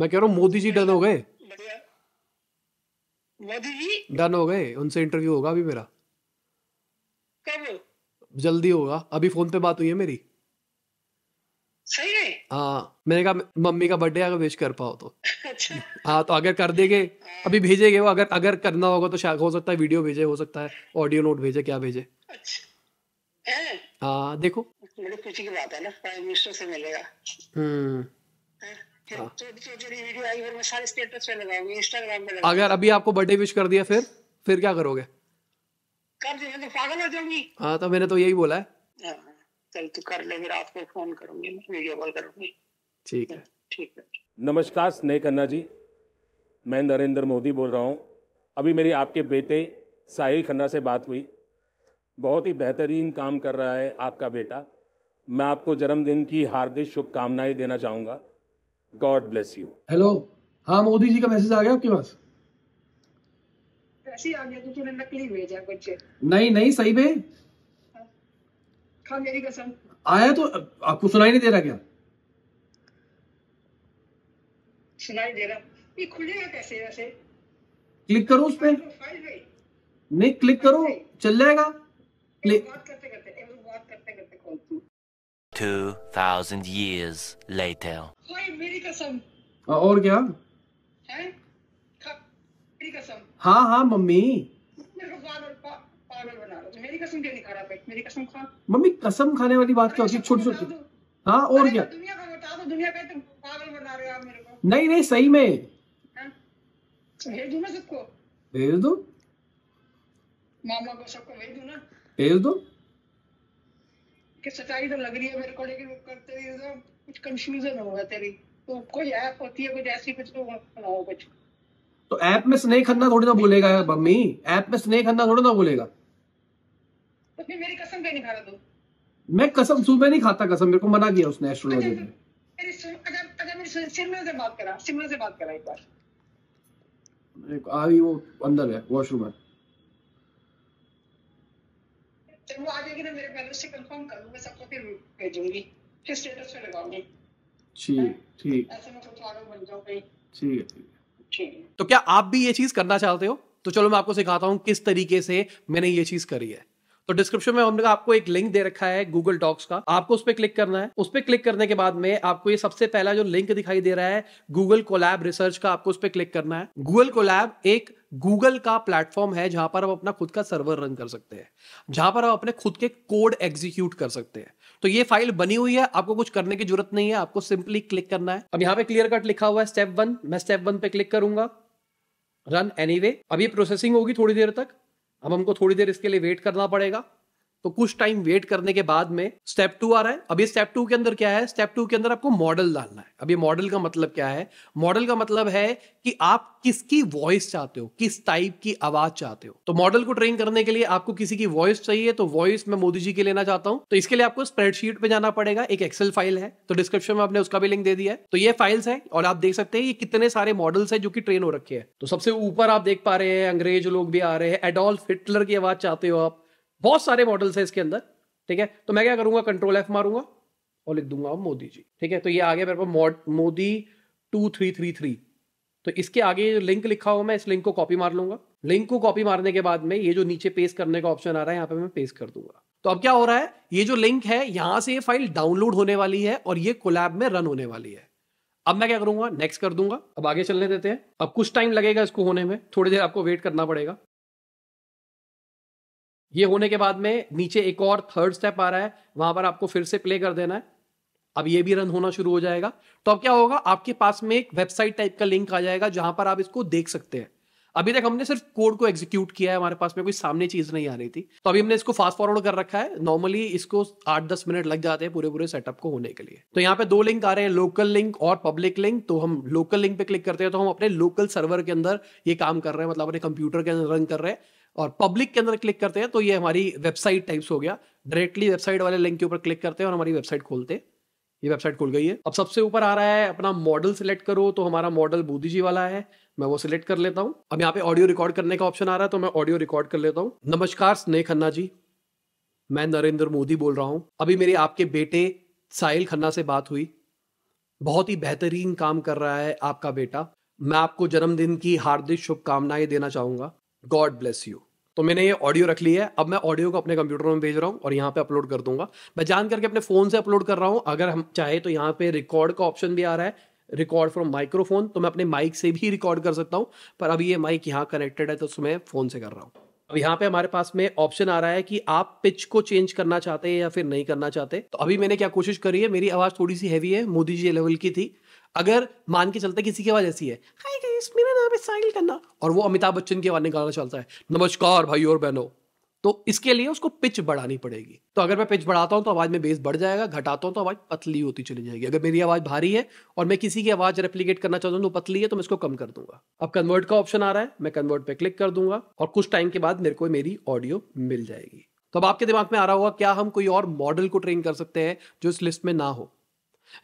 मैं कह रहा हूँ मोदी जी डन हो गए मोदी जी डन हो गए उनसे इंटरव्यू होगा अभी मेरा कब जल्दी होगा अभी फोन पे बात हुई है मेरी सही है हाँ मैंने कहा मम्मी का बर्थडे अगर विश कर पाओ तो अच्छा हाँ तो अगर कर देंगे अभी भेजेंगे वो अगर अगर करना होगा तो शायद हो सकता है वीडियो भेजे हो सकता है ऑडियो नोट भेजे क्या भेजे अच्छा। हाँ देखो मतलब कुछ की बात है ना प्राइम मिनिस्टर से मिलेगा हम्म हाँ। अगर अभी आपको बर्थडे विश कर दिया फिर फिर क्या करोगे कर तो पागल हो जाऊंगी हाँ तो मैंने तो यही बोला है हाँ, कर ले फिर आपको फोन करूंगी वीडियो कॉल करूंगी ठीक है ठीक है नमस्कार स्नेह खन्ना जी मैं नरेंद्र मोदी बोल रहा हूँ अभी मेरी आपके बेटे साहिल खन्ना से बात हुई बहुत ही बेहतरीन काम कर रहा है आपका बेटा मैं आपको जन्मदिन की हार्दिक शुभकामनाएं देना चाहूँगा गॉड ब्लेस यू हेलो हाँ मोदी जी का मैसेज आ गया आपके पास आ गया तो तूने नकली भेजा बच्चे नहीं नहीं सही भे हाँ। खा मेरी कसम आया तो आपको सुनाई नहीं दे रहा क्या सुनाई दे रहा ये खुलेगा कैसे वैसे क्लिक करो उस पे तो नहीं क्लिक करो चल जाएगा क्लिक करते करते करते 2000 years later और क्या हाँ हाँ मम्मी नहीं मम्मी कसम खाने वाली बात क्या होती छोटी छोटी हाँ और क्या नहीं नहीं सही में भेज ना सबको भेज दो मामा को सबको भेज दो ना भेज दो कि सच्चाई तो लग रही है मेरे को लेकिन करते हुए तो कुछ कंफ्यूजन होगा तेरी तो कोई ऐप होती है कुछ ऐसी कुछ तो बनाओ कुछ तो ऐप में स्नेक खन्ना थोड़ी ना बोलेगा यार मम्मी ऐप में स्नेक खन्ना थोड़ी ना बोलेगा तो फिर मेरी कसम पे नहीं खा रहा तू मैं कसम सुबह नहीं खाता कसम मेरे को मना किया उसने एस्ट्रोलॉजी अच्छा, ने अच्छा, अच्छा, सिमरन से बात करा सिमरन से बात करा एक बार आ वो अंदर है वॉशरूम है वो आ जाएगी ना मेरे से कंफर्म कर लूंगा सबको फिर भेजूंगी फिर स्टेटस पे लगाऊंगी ठीक ठीक ऐसे मैं बन जाऊं कहीं ठीक है ठीक तो क्या आप भी ये चीज करना चाहते हो तो चलो मैं आपको सिखाता हूँ किस तरीके से मैंने ये चीज करी है तो डिस्क्रिप्शन में हमने आपको एक लिंक दे रखा है गूगल डॉक्स का आपको उस पर क्लिक करना है उस पर क्लिक करने के बाद में आपको ये सबसे पहला जो लिंक दिखाई दे रहा है गूगल कोलैब रिसर्च का आपको उस पर क्लिक करना है गूगल कोलैब एक गूगल का प्लेटफॉर्म है जहां पर आप अपना खुद का सर्वर रन कर सकते हैं जहां पर आप अपने खुद के कोड एग्जीक्यूट कर सकते हैं तो ये फाइल बनी हुई है आपको कुछ करने की जरूरत नहीं है आपको सिंपली क्लिक करना है अब यहां पे क्लियर कट लिखा हुआ है स्टेप वन मैं स्टेप वन पे क्लिक करूंगा रन एनी anyway. अब ये प्रोसेसिंग होगी थोड़ी देर तक अब हमको थोड़ी देर इसके लिए वेट करना पड़ेगा तो कुछ टाइम वेट करने के बाद में स्टेप टू आ रहा है अब ये स्टेप टू के अंदर क्या है स्टेप टू के अंदर आपको मॉडल डालना है अब ये मॉडल का मतलब क्या है मॉडल का मतलब है कि आप किसकी वॉइस चाहते हो किस टाइप की आवाज चाहते हो तो मॉडल को ट्रेन करने के लिए आपको किसी की वॉइस चाहिए तो वॉइस मैं मोदी जी की लेना चाहता हूँ तो इसके लिए आपको स्प्रेडशीट पे जाना पड़ेगा एक एक्सेल फाइल है तो डिस्क्रिप्शन में आपने उसका भी लिंक दे दिया है तो ये फाइल्स है और आप देख सकते हैं ये कितने सारे मॉडल्स है जो की ट्रेन हो रखे हैं तो सबसे ऊपर आप देख पा रहे हैं अंग्रेज लोग भी आ रहे हैं एडोल्फ हिटलर की आवाज चाहते हो आप बहुत सारे मॉडल्स है इसके अंदर ठीक है तो मैं क्या करूंगा कंट्रोल एफ मारूंगा और लिख दूंगा मोदी जी ठीक है तो ये आ गया मेरे पास मोदी टू थ्री थ्री थ्री तो इसके आगे जो लिंक लिखा हुआ मैं इस लिंक को कॉपी मार लूंगा लिंक को कॉपी मारने के बाद में ये जो नीचे पेस्ट करने का ऑप्शन आ रहा है यहाँ पे मैं पेस्ट कर दूंगा तो अब क्या हो रहा है ये जो लिंक है यहां से ये फाइल डाउनलोड होने वाली है और ये कोलैब में रन होने वाली है अब मैं क्या करूंगा नेक्स्ट कर दूंगा अब आगे चलने देते हैं अब कुछ टाइम लगेगा इसको होने में थोड़ी देर आपको वेट करना पड़ेगा ये होने के बाद में नीचे एक और थर्ड स्टेप आ रहा है वहां पर आपको फिर से प्ले कर देना है अब ये भी रन होना शुरू हो जाएगा तो अब क्या होगा आपके पास में एक वेबसाइट टाइप का लिंक आ जाएगा जहां पर आप इसको देख सकते हैं अभी तक हमने सिर्फ कोड को एग्जीक्यूट किया है हमारे पास में कोई सामने चीज नहीं आ रही थी तो अभी हमने इसको फास्ट फॉरवर्ड कर रखा है नॉर्मली इसको आठ दस मिनट लग जाते हैं पूरे पूरे सेटअप को होने के लिए तो यहाँ पे दो लिंक आ रहे हैं लोकल लिंक और पब्लिक लिंक तो हम लोकल लिंक पे क्लिक करते हैं तो हम अपने लोकल सर्वर के अंदर ये काम कर रहे हैं मतलब अपने कंप्यूटर के अंदर रन कर रहे हैं और पब्लिक के अंदर क्लिक करते हैं तो ये हमारी वेबसाइट टाइप्स हो गया डायरेक्टली वेबसाइट वाले लिंक के ऊपर क्लिक करते हैं और हमारी वेबसाइट खोलते हैं ये वेबसाइट खुल गई है अब सबसे ऊपर आ रहा है अपना मॉडल सिलेक्ट करो तो हमारा मॉडल बूदी जी वाला है मैं वो सिलेक्ट कर लेता हूँ अब यहाँ पे ऑडियो रिकॉर्ड करने का ऑप्शन आ रहा है तो मैं ऑडियो रिकॉर्ड कर लेता हूँ नमस्कार स्नेह खन्ना जी मैं नरेंद्र मोदी बोल रहा हूँ अभी मेरे आपके बेटे साहिल खन्ना से बात हुई बहुत ही बेहतरीन काम कर रहा है आपका बेटा मैं आपको जन्मदिन की हार्दिक शुभकामनाएं देना चाहूंगा गॉड ब्लेस यू तो मैंने ये ऑडियो रख ली है अब मैं ऑडियो को अपने कंप्यूटर में भेज रहा हूँ और यहाँ पे अपलोड कर दूंगा मैं जान करके अपने फ़ोन से अपलोड कर रहा हूँ अगर हम चाहे तो यहाँ पे रिकॉर्ड का ऑप्शन भी आ रहा है रिकॉर्ड फ्रॉम माइक्रोफोन तो मैं अपने माइक से भी रिकॉर्ड कर सकता हूँ पर अभी ये माइक यहाँ कनेक्टेड है तो उसमें फ़ोन से कर रहा हूँ अब यहाँ पे हमारे पास में ऑप्शन आ रहा है कि आप पिच को चेंज करना चाहते हैं या फिर नहीं करना चाहते तो अभी मैंने क्या कोशिश करी है मेरी आवाज़ थोड़ी सी हैवी है मोदी जी लेवल की थी अगर मान के चलते किसी की आवाज़ ऐसी है प्लीज मेरा नाम है साहिल खन्ना और वो अमिताभ बच्चन की आवाज निकालना चलता है नमस्कार भाई और बहनों तो इसके लिए उसको पिच बढ़ानी पड़ेगी तो अगर मैं पिच बढ़ाता हूं तो आवाज में बेस बढ़ जाएगा घटाता हूं तो आवाज पतली होती चली जाएगी अगर मेरी आवाज भारी है और मैं किसी की आवाज रेप्लीकेट करना चाहता हूं तो पतली है तो मैं इसको कम कर दूंगा अब कन्वर्ट का ऑप्शन आ रहा है मैं कन्वर्ट पे क्लिक कर दूंगा और कुछ टाइम के बाद मेरे को मेरी ऑडियो मिल जाएगी तो अब आपके दिमाग में आ रहा होगा क्या हम कोई और मॉडल को ट्रेन कर सकते हैं जो इस लिस्ट में ना हो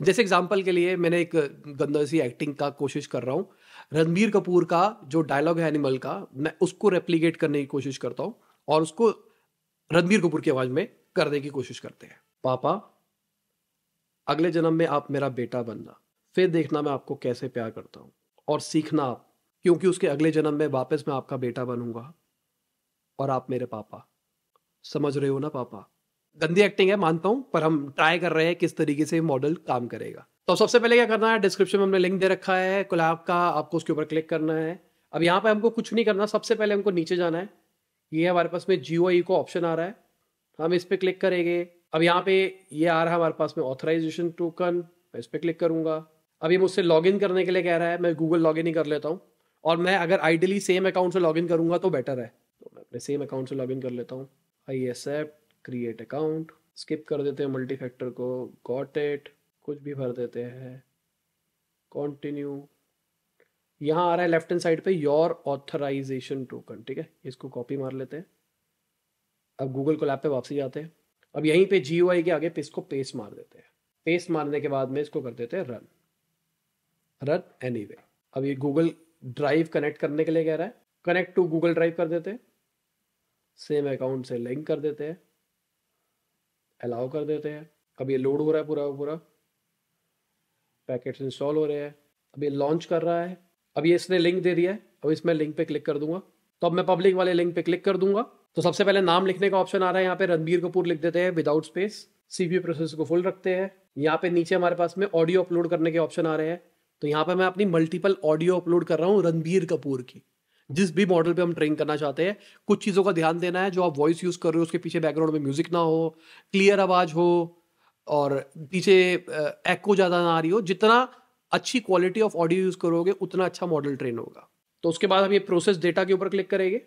जैसे एग्जाम्पल के लिए मैंने एक गंदा सी एक्टिंग का कोशिश कर रहा हूं रणबीर कपूर का जो डायलॉग है एनिमल का मैं उसको रेप्लीकेट करने की कोशिश करता हूँ और उसको रणबीर कपूर की आवाज़ में करने की कोशिश करते हैं पापा अगले जन्म में आप मेरा बेटा बनना फिर देखना मैं आपको कैसे प्यार करता हूँ और सीखना आप क्योंकि उसके अगले जन्म में वापस मैं आपका बेटा बनूंगा और आप मेरे पापा समझ रहे हो ना पापा गंदी एक्टिंग है मानता हूँ पर हम ट्राई कर रहे हैं किस तरीके से मॉडल काम करेगा तो सबसे पहले क्या करना है डिस्क्रिप्शन में हमने लिंक दे रखा है कुलाब का आपको उसके ऊपर क्लिक करना है अब यहाँ पर हमको कुछ नहीं करना सबसे पहले हमको नीचे जाना है ये हमारे पास में जियो ई e को ऑप्शन आ रहा है हम इस पर क्लिक करेंगे अब यहाँ पे ये आ रहा है हमारे पास में ऑथराइजेशन टोकन मैं इस पर क्लिक करूँगा अब ये मुझसे लॉगिन करने के लिए कह रहा है मैं गूगल लॉगिन ही कर लेता हूँ और मैं अगर आइडियली सेम अकाउंट से लॉगिन करूँगा तो बेटर है तो मैं अपने सेम अकाउंट से लॉगिन कर लेता हूँ I accept create account skip कर देते हैं मल्टी फैक्टर को गॉट एट कुछ भी भर देते हैं कॉन्टिन्यू यहाँ आ रहा है लेफ्ट हैंड साइड पे योर ऑथराइजेशन टोकन ठीक है इसको कॉपी मार लेते हैं अब गूगल को लैप पे वापसी जाते हैं अब यहीं पे जी के आगे पे इसको पेस्ट मार देते हैं पेस्ट मारने के बाद में इसको कर देते हैं रन रन एनी वे अब ये गूगल ड्राइव कनेक्ट करने के लिए कह रहा है कनेक्ट टू गूगल ड्राइव कर देते हैं सेम अकाउंट से लिंक कर देते हैं अलाउ कर देते हैं अब ये लोड हो रहा है पूरा पूरा पैकेट्स इंस्टॉल हो रहे हैं अब ये लॉन्च कर रहा है अब ये इसने लिंक दे दिया है अब इसमें लिंक पे क्लिक कर दूंगा तो अब मैं पब्लिक वाले लिंक पे क्लिक कर दूंगा तो सबसे पहले नाम लिखने का ऑप्शन आ रहा है यहाँ पे रणबीर कपूर लिख देते हैं विदाउट स्पेस सीपीयू प्रोसेस को फुल रखते हैं यहाँ पे नीचे हमारे पास में ऑडियो अपलोड करने के ऑप्शन आ रहे हैं तो यहाँ पे मैं अपनी मल्टीपल ऑडियो अपलोड कर रहा हूँ रणबीर कपूर की जिस भी मॉडल पे हम ट्रेन करना चाहते हैं कुछ चीज़ों का ध्यान देना है जो आप वॉइस यूज़ कर रहे हो उसके पीछे बैकग्राउंड में म्यूजिक ना हो क्लियर आवाज़ हो और पीछे एक्को ज़्यादा ना आ रही हो जितना अच्छी क्वालिटी ऑफ ऑडियो यूज़ करोगे उतना अच्छा मॉडल ट्रेन होगा तो उसके बाद हम ये प्रोसेस डेटा के ऊपर क्लिक करेंगे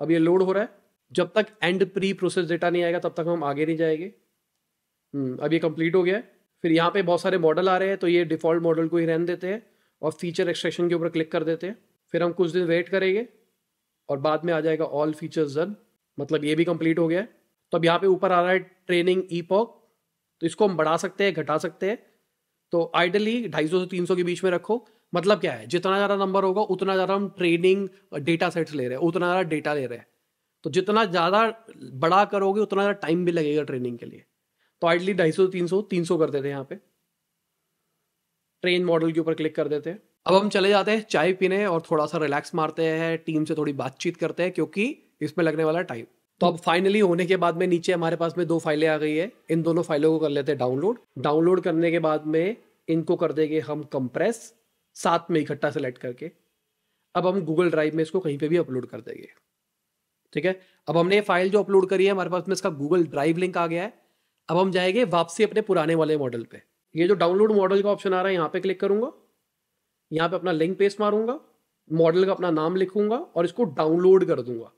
अब ये लोड हो रहा है जब तक एंड प्री प्रोसेस डेटा नहीं आएगा तब तक हम आगे नहीं जाएंगे हम्म, अब ये कंप्लीट हो गया है फिर यहाँ पे बहुत सारे मॉडल आ रहे हैं तो ये डिफ़ॉल्ट मॉडल को ही रहने देते हैं और फीचर एक्सट्रैक्शन के ऊपर क्लिक कर देते हैं फिर हम कुछ दिन वेट करेंगे और बाद में आ जाएगा ऑल फीचर्स डन मतलब ये भी कंप्लीट हो गया है तो अब यहाँ पे ऊपर आ रहा है ट्रेनिंग ई पॉक तो इसको हम बढ़ा सकते हैं घटा सकते हैं तो आइडली ढाई से तीन के बीच में रखो मतलब क्या है जितना ज़्यादा नंबर होगा उतना ज़्यादा हम ट्रेनिंग डेटा सेट्स ले रहे हैं उतना ज़्यादा डेटा ले रहे हैं तो जितना ज़्यादा बड़ा करोगे उतना ज़्यादा टाइम भी लगेगा ट्रेनिंग के लिए तो आइडली ढाई सौ तीन सौ तीन सौ कर देते हैं यहाँ पे ट्रेन मॉडल के ऊपर क्लिक कर देते हैं अब हम चले जाते हैं चाय पीने और थोड़ा सा रिलैक्स मारते हैं टीम से थोड़ी बातचीत करते हैं क्योंकि इसमें लगने वाला टाइम तो अब फाइनली होने के बाद में नीचे हमारे पास में दो फाइलें आ गई है इन दोनों फाइलों को कर लेते हैं डाउनलोड डाउनलोड करने के बाद में इनको कर देंगे हम कंप्रेस साथ में इकट्ठा सेलेक्ट करके अब हम गूगल ड्राइव में इसको कहीं पे भी अपलोड कर देंगे ठीक है अब हमने ये फाइल जो अपलोड करी है हमारे पास में इसका गूगल ड्राइव लिंक आ गया है अब हम जाएंगे वापसी अपने पुराने वाले मॉडल पे ये जो डाउनलोड मॉडल का ऑप्शन आ रहा है यहाँ पे क्लिक करूंगा यहाँ पे अपना लिंक पेस्ट मारूंगा मॉडल का अपना नाम लिखूंगा और इसको डाउनलोड कर दूंगा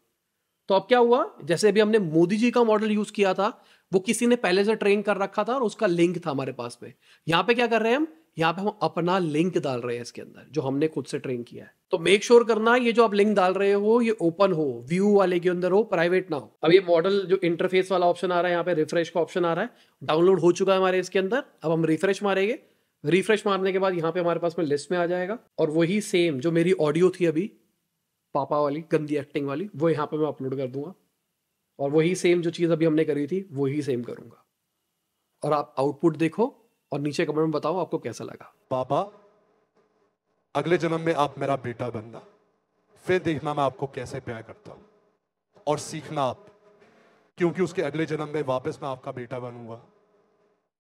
तो अब क्या हुआ जैसे अभी हमने मोदी जी का मॉडल यूज किया था वो किसी ने पहले से ट्रेन कर रखा था और उसका लिंक था हमारे पास में यहाँ पे क्या कर रहे हैं हम यहाँ पे हम अपना लिंक डाल रहे हैं इसके अंदर जो हमने खुद से ट्रेन किया है तो मेक श्योर sure करना ये जो आप लिंक डाल रहे हो ये ओपन हो व्यू वाले के अंदर हो प्राइवेट ना हो अब ये मॉडल जो इंटरफेस वाला ऑप्शन आ रहा है यहाँ पे रिफ्रेश का ऑप्शन आ रहा है डाउनलोड हो चुका है हमारे इसके अंदर अब हम रिफ्रेश मारेंगे रिफ्रेश मारने के बाद यहाँ पे हमारे पास में लिस्ट में आ जाएगा और वही सेम जो मेरी ऑडियो थी अभी पापा वाली गंदी एक्टिंग वाली वो यहाँ पे मैं अपलोड कर दूंगा और वही सेम जो चीज़ अभी हमने करी थी वही सेम करूंगा और आप आउटपुट देखो और नीचे कमेंट में बताओ आपको कैसा लगा पापा अगले जन्म में आप मेरा बेटा बनना फिर देखना मैं आपको कैसे प्यार करता हूँ और सीखना आप क्योंकि उसके अगले जन्म में वापस मैं आपका बेटा बनूंगा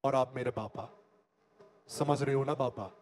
और आप मेरे पापा समझ रहे हो ना पापा